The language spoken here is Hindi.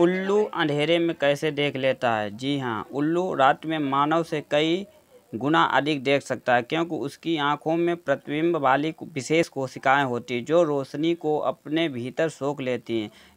उल्लू अंधेरे में कैसे देख लेता है जी हाँ उल्लू रात में मानव से कई गुना अधिक देख सकता है क्योंकि उसकी आंखों में प्रतिबिंब वाली विशेष कोशिकाएं होती हैं जो रोशनी को अपने भीतर सोख लेती हैं